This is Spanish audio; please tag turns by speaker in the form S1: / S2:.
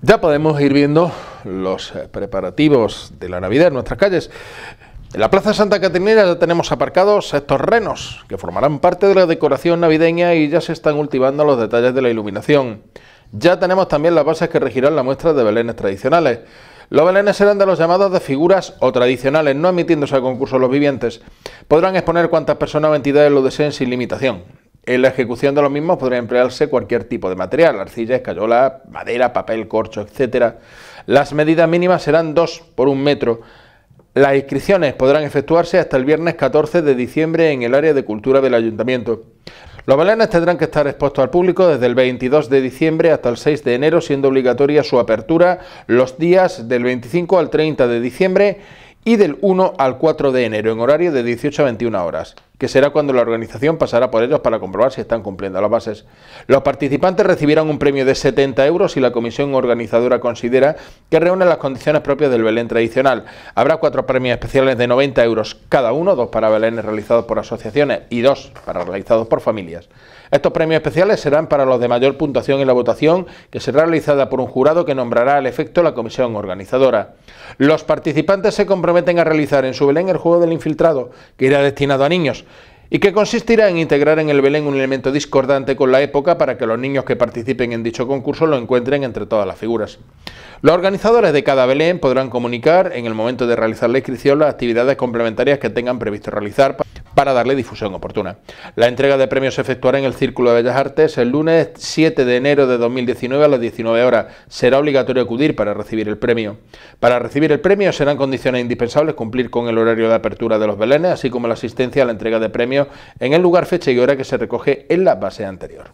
S1: Ya podemos ir viendo los eh, preparativos de la Navidad en nuestras calles. En la Plaza Santa Caterina ya tenemos aparcados estos renos, que formarán parte de la decoración navideña y ya se están ultimando los detalles de la iluminación. Ya tenemos también las bases que regirán la muestra de belenes tradicionales. Los belenes serán de los llamados de figuras o tradicionales, no admitiéndose al concurso los vivientes. Podrán exponer cuantas personas o entidades lo deseen sin limitación. En la ejecución de los mismos podría emplearse cualquier tipo de material, arcilla, escayola, madera, papel, corcho, etc. Las medidas mínimas serán 2 por un metro. Las inscripciones podrán efectuarse hasta el viernes 14 de diciembre en el área de cultura del ayuntamiento. Los balanes tendrán que estar expuestos al público desde el 22 de diciembre hasta el 6 de enero, siendo obligatoria su apertura los días del 25 al 30 de diciembre y del 1 al 4 de enero, en horario de 18 a 21 horas que será cuando la organización pasará por ellos para comprobar si están cumpliendo las bases. Los participantes recibirán un premio de 70 euros si la comisión organizadora considera que reúne las condiciones propias del Belén tradicional. Habrá cuatro premios especiales de 90 euros cada uno, dos para Belenes realizados por asociaciones y dos para realizados por familias. Estos premios especiales serán para los de mayor puntuación en la votación, que será realizada por un jurado que nombrará al efecto la comisión organizadora. Los participantes se comprometen a realizar en su Belén el juego del infiltrado, que irá destinado a niños y que consistirá en integrar en el Belén un elemento discordante con la época para que los niños que participen en dicho concurso lo encuentren entre todas las figuras. Los organizadores de cada Belén podrán comunicar en el momento de realizar la inscripción las actividades complementarias que tengan previsto realizar para darle difusión oportuna. La entrega de premios se efectuará en el Círculo de Bellas Artes el lunes 7 de enero de 2019 a las 19 horas. Será obligatorio acudir para recibir el premio. Para recibir el premio serán condiciones indispensables cumplir con el horario de apertura de los belenes, así como la asistencia a la entrega de premios en el lugar, fecha y hora que se recoge en la base anterior.